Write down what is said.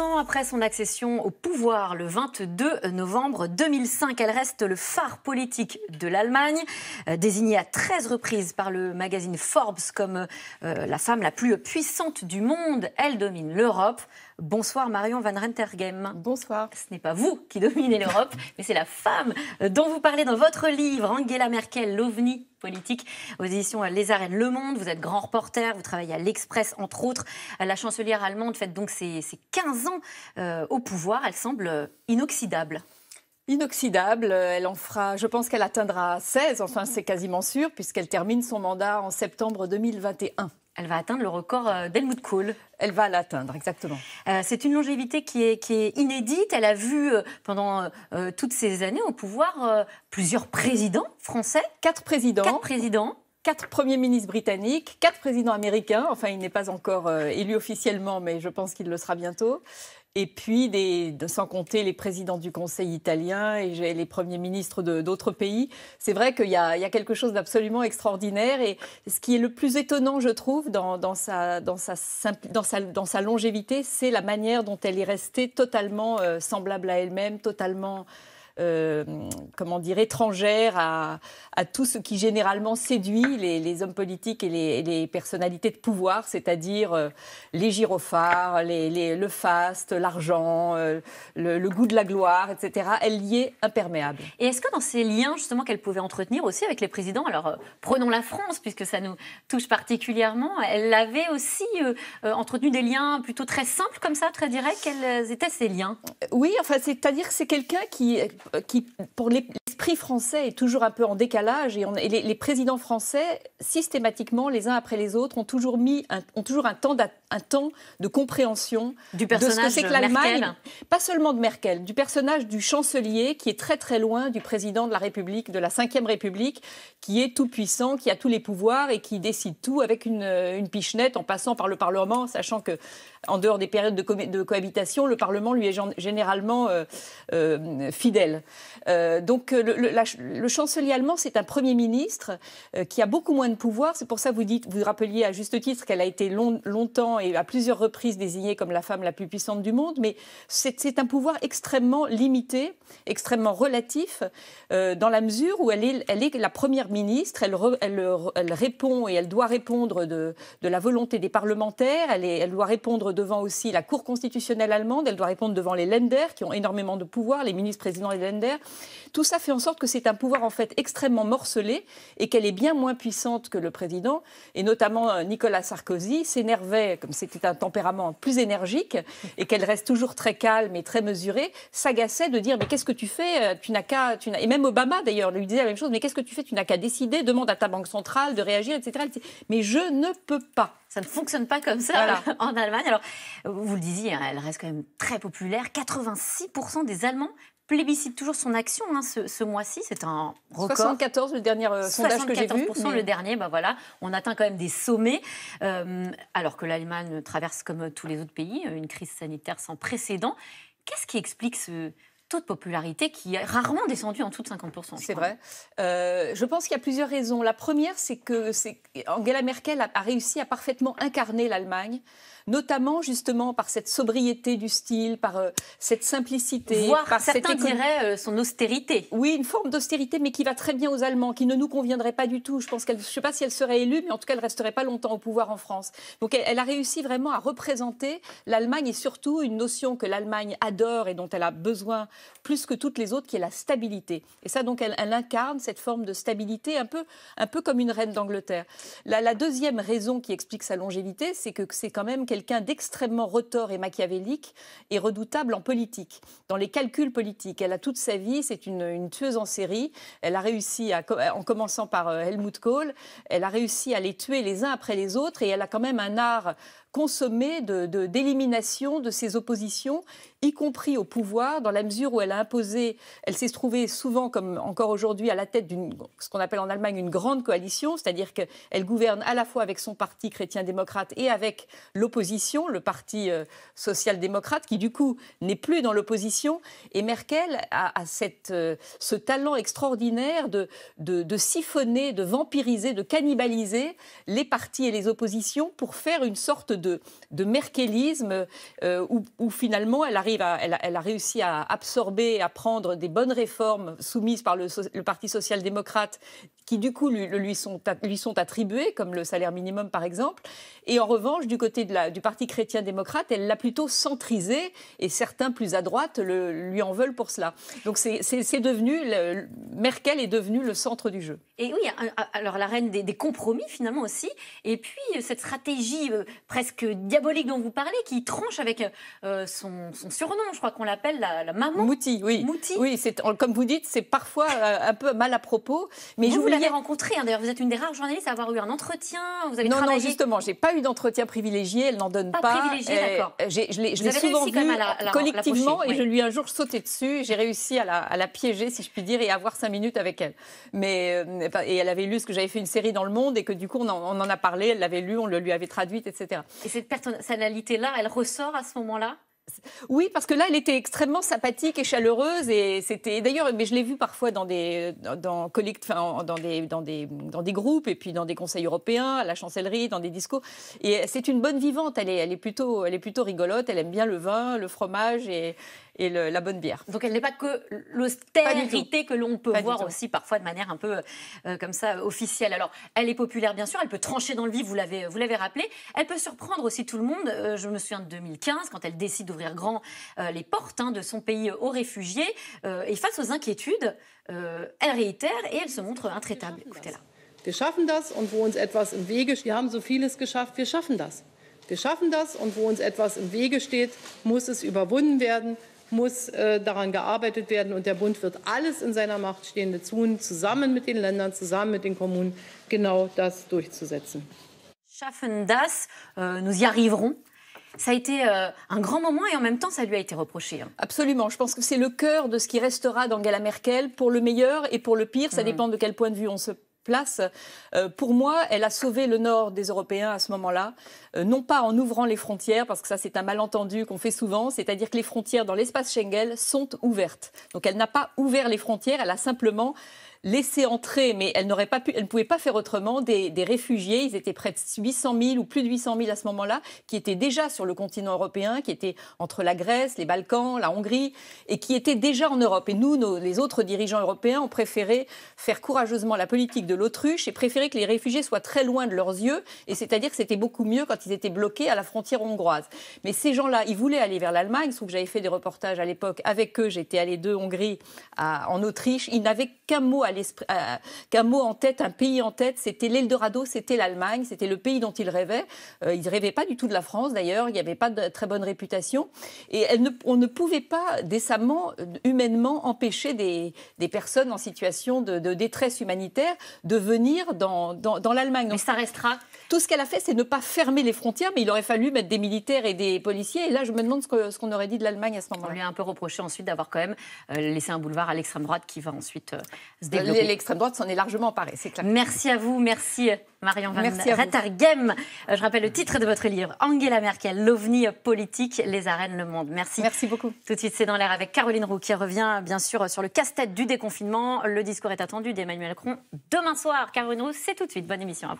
ans après son accession au pouvoir le 22 novembre 2005, elle reste le phare politique de l'Allemagne, euh, désignée à 13 reprises par le magazine Forbes comme euh, la femme la plus puissante du monde. Elle domine l'Europe. Bonsoir Marion Van Rentergem. Bonsoir. Ce n'est pas vous qui dominez l'Europe, mais c'est la femme euh, dont vous parlez dans votre livre, Angela Merkel, l'OVNI politique aux éditions Les Arènes Le Monde. Vous êtes grand reporter, vous travaillez à l'Express, entre autres. La chancelière allemande fait donc ses, 15 ans euh, au pouvoir. Elle semble inoxydable inoxydable. Euh, elle en fera, je pense qu'elle atteindra 16, enfin c'est quasiment sûr, puisqu'elle termine son mandat en septembre 2021. Elle va atteindre le record euh, d'Helmut Kohl. Elle va l'atteindre, exactement. Euh, c'est une longévité qui est, inédite. Elle a vu euh, pendant toutes ces années au pouvoir plusieurs présidents français. Quatre présidents. Quatre présidents quatre premiers ministres britanniques, quatre présidents américains. Enfin, il n'est pas encore euh, élu officiellement, mais je pense qu'il le sera bientôt. Et puis, sans compter les présidents du Conseil italien et les premiers ministres d'autres pays. C'est vrai qu'il y, a quelque chose d'absolument extraordinaire. Et ce qui est le plus étonnant, je trouve, dans, sa, longévité, c'est la manière dont elle est restée totalement euh, semblable à elle-même, totalement euh, comment dire, étrangère à, tout ce qui généralement séduit les, hommes politiques et les, personnalités de pouvoir, c'est-à-dire euh, les gyrophares, les, le faste, l'argent, euh, le, le, goût de la gloire, etc. Elle y est imperméable. Et est-ce que dans ces liens justement qu'elle pouvait entretenir aussi avec les présidents, alors prenons la France puisque ça nous touche particulièrement, elle avait aussi entretenu des liens plutôt très simples comme ça, très directs. Quels étaient ces liens Oui, enfin c'est-à-dire que c'est quelqu'un qui euh, qui, pour l'esprit français, est toujours un peu en décalage. Et, les, présidents français, systématiquement, les uns après les autres, ont toujours, mis ont toujours un temps d'attente un temps de compréhension du personnage de ce que c'est que l'Allemagne. Pas seulement de Merkel, du personnage du chancelier qui est très très loin du président de la République, de la Ve République, qui est tout puissant, qui a tous les pouvoirs et qui décide tout avec une, euh, une pichenette en passant par le Parlement, sachant que en dehors des périodes de, de cohabitation, le Parlement lui est généralement euh, euh, fidèle. donc le, chancelier allemand, c'est un Premier ministre qui a beaucoup moins de pouvoir. C'est pour ça que vous, dites, vous rappeliez à juste titre qu'elle a été longtemps et à plusieurs reprises désignée comme la femme la plus puissante du monde, mais c'est un pouvoir extrêmement limité, extrêmement relatif, euh, dans la mesure où elle est, elle est la première ministre, elle, elle, répond et elle doit répondre de, la volonté des parlementaires, elle, elle doit répondre devant aussi la Cour constitutionnelle allemande, elle doit répondre devant les Länder qui ont énormément de pouvoir, les ministres-présidents des Länder. Tout ça fait en sorte que c'est un pouvoir en fait extrêmement morcelé et qu'elle est bien moins puissante que le président. Et notamment euh, Nicolas Sarkozy s'énervait c'était un tempérament plus énergique, et qu'elle reste toujours très calme et très mesurée, s'agaçait de dire mais qu'est-ce que tu fais euh, Tu n'as qu'à, et même Obama d'ailleurs lui disait la même chose. Mais qu'est-ce que tu fais Tu n'as qu'à décider, demande à ta banque centrale de réagir, etc. Mais je ne peux pas. Ça ne fonctionne pas comme ça euh, en Allemagne. Alors, vous le disiez, hein, elle reste quand même très populaire. 86% des Allemands plébiscite toujours son action hein, ce, mois-ci. C'est un record. 74 le dernier euh, sondage que j'ai vu. Mais... le dernier, bah voilà, on atteint quand même des sommets. Euh, alors que l'Allemagne traverse comme tous les autres pays euh, une crise sanitaire sans précédent. Qu'est-ce qui explique ce, taux de popularité qui est rarement descendu en tout de 50%. C'est vrai. je pense qu'il y a plusieurs raisons. La première, c'est que Angela Merkel a réussi à parfaitement incarner l'Allemagne notamment justement par cette sobriété du style, par euh, cette simplicité. par certains cette... diraient euh, son austérité. Oui, une forme d'austérité, mais qui va très bien aux Allemands, qui ne nous conviendrait pas du tout. Je pense qu'elle, ne sais pas si elle serait élue, mais en tout cas, elle resterait pas longtemps au pouvoir en France. Donc, elle, a réussi vraiment à représenter l'Allemagne et surtout une notion que l'Allemagne adore et dont elle a besoin plus que toutes les autres, qui est la stabilité. Et ça, donc, elle, incarne cette forme de stabilité un peu, un peu comme une reine d'Angleterre. La, la deuxième raison qui explique sa longévité, c'est que c'est quand même quelqu'un d'extrêmement retors et machiavélique et redoutable en politique, dans les calculs politiques. Elle a toute sa vie, c'est une, tueuse en série. Elle a réussi, en commençant par euh, Helmut Kohl, elle a réussi à les tuer les uns après les autres et elle a quand même un art consommer d'élimination de, de ses oppositions, y compris au pouvoir, dans la mesure où elle a imposé, elle s'est trouvée souvent, comme encore aujourd'hui, à la tête d'une ce qu'on appelle en Allemagne une grande coalition, c'est-à-dire qu'elle gouverne à la fois avec son parti chrétien-démocrate et avec l'opposition, le parti euh, social-démocrate, qui du coup n'est plus dans l'opposition. Et Merkel a, euh, ce talent extraordinaire de, de, de siphonner, de vampiriser, de cannibaliser les partis et les oppositions pour faire une sorte de de, de merkelisme, euh, où, finalement elle, arrive elle, a réussi à absorber, à prendre des bonnes réformes soumises par le, Parti social-démocrate, qui du coup lui, lui, sont, lui sont attribuées, comme le salaire minimum par exemple. Et en revanche, du côté du Parti chrétien-démocrate, elle l'a plutôt centrisé, et certains plus à droite lui en veulent pour cela. Donc c'est devenu, Merkel est devenue le centre du jeu. Et oui, alors la reine des compromis finalement aussi, et puis euh, cette stratégie euh, presque diabolique dont vous parlez, qui tranche avec euh, son, surnom, je crois qu'on l'appelle la, maman. Mouti, oui. Oui, comme vous dites, c'est parfois euh, un peu mal à propos. Mais vous, vous l'avez rencontré, hein. d'ailleurs, vous êtes une des rares journalistes à avoir eu un entretien, vous avez non, Non, justement, j'ai pas eu d'entretien privilégié, elle n'en donne pas. privilégié, euh, d'accord. je l'ai, souvent vue collectivement et je lui ai un jour sauté dessus, j'ai réussi à la, piéger, si je puis dire, et à avoir cinq minutes avec elle. Mais, et elle avait lu ce que j'avais fait une série dans le monde et que du coup, on en, on en a parlé, elle l'avait lu, on le lui avait traduite, etc. Et cette personnalité-là, elle ressort à ce moment-là oui, parce que là, elle était extrêmement sympathique et chaleureuse, et c'était d'ailleurs, mais je l'ai vue parfois dans des dans, dans, des, dans des dans des groupes et puis dans des conseils européens, à la chancellerie, dans des discours. Et c'est une bonne vivante. Elle est elle est plutôt elle est plutôt rigolote. Elle aime bien le vin, le fromage et, et la bonne bière. Donc elle n'est pas que l'austérité que l'on peut voir aussi parfois de manière un peu euh, comme ça officielle. Alors elle est populaire bien sûr, elle peut trancher dans le vif, vous l'avez, vous l'avez rappelé. Elle peut surprendre aussi tout le monde. Euh, je me souviens de 2015 quand elle décide d'ouvrir grand euh, les portes hein, de son pays aux réfugiés et face aux inquiétudes, elle réitère et elle se montre intraitable. Écoutez-la. Wir schaffen das und wo uns etwas im Wege steht, wir haben so vieles geschafft, wir schaffen das. Wir schaffen das und wo uns etwas im Wege steht, muss es überwunden werden muss äh, daran gearbeitet werden. Und der Bund wird alles in seiner Macht Stehende tun, zusammen mit den Ländern, zusammen mit den Kommunen, genau das durchzusetzen. Schaffen das, äh, nous y arriverons. Ça a été euh, un grand moment et en même temps, ça lui a été reproché. Hein. Absolument. Je pense que c'est le cœur de ce qui restera d'Angela Merkel, pour le meilleur et pour le pire. Ça mm. dépend de quel point de vue on se place. Euh, pour moi, elle a sauvé le nord des Européens à ce moment-là, euh, non pas en ouvrant les frontières, parce que ça c'est un malentendu qu'on fait souvent, c'est-à-dire que les frontières dans l'espace Schengen sont ouvertes. Donc elle n'a pas ouvert les frontières, elle a simplement laisser entrer, mais elle n'aurait pas pu, elle ne pouvait pas faire autrement, des, réfugiés. Ils étaient près de 800 000 ou plus de 800 000 à ce moment-là, qui étaient déjà sur le continent européen, qui étaient entre la Grèce, les Balkans, la Hongrie, et qui étaient déjà en Europe. Et nous, les autres dirigeants européens, ont préféré faire courageusement la politique de l'autruche et préféré que les réfugiés soient très loin de leurs yeux, et c'est-à-dire que c'était beaucoup mieux quand ils étaient bloqués à la frontière hongroise. Mais ces gens-là, ils voulaient aller vers l'Allemagne, sauf que j'avais fait des reportages à l'époque avec eux, j'étais allée de Hongrie en Autriche, ils n'avaient qu'un mot à euh, qu'un mot en tête, un pays en tête, c'était l'Eldorado, c'était l'Allemagne, c'était le pays dont il rêvait. Euh, il ne rêvait pas du tout de la France d'ailleurs, il n'y avait pas de très bonne réputation. Et on ne pouvait pas décemment, euh, humainement, empêcher des, personnes en situation de, détresse humanitaire de venir dans, l'Allemagne. Mais ça restera tout ce qu'elle a fait, c'est ne pas fermer les frontières, mais il aurait fallu mettre des militaires et des policiers. Et là, je me demande ce, qu'on aurait dit de l'Allemagne à ce moment-là. On lui a un peu reproché ensuite d'avoir quand même laissé un boulevard à l'extrême droite qui va ensuite se L'extrême droite s'en est largement emparée, c'est clair. Merci à vous, merci Marion Van Rettergem. Euh, je rappelle le titre de votre livre, Angela Merkel, l'OVNI politique, les arènes, le monde. Merci. Merci beaucoup. Tout de suite, c'est dans l'air avec Caroline Roux qui revient bien sûr sur le casse-tête du déconfinement. Le discours est attendu d'Emmanuel Macron demain soir. Caroline Roux, c'est tout de suite. Bonne émission à